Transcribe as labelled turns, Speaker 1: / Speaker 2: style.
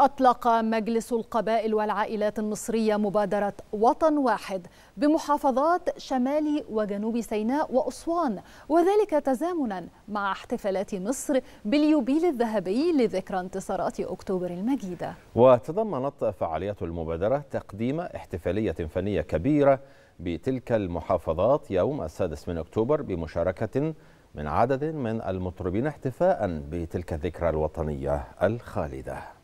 Speaker 1: أطلق مجلس القبائل والعائلات المصرية مبادرة وطن واحد بمحافظات شمال وجنوب سيناء وأسوان وذلك تزامنا مع احتفالات مصر باليوبيل الذهبي لذكرى انتصارات أكتوبر المجيدة
Speaker 2: وتضمنت فعاليات المبادرة تقديم احتفالية فنية كبيرة بتلك المحافظات يوم السادس من أكتوبر بمشاركة من عدد من المطربين احتفاء بتلك الذكرى الوطنية الخالدة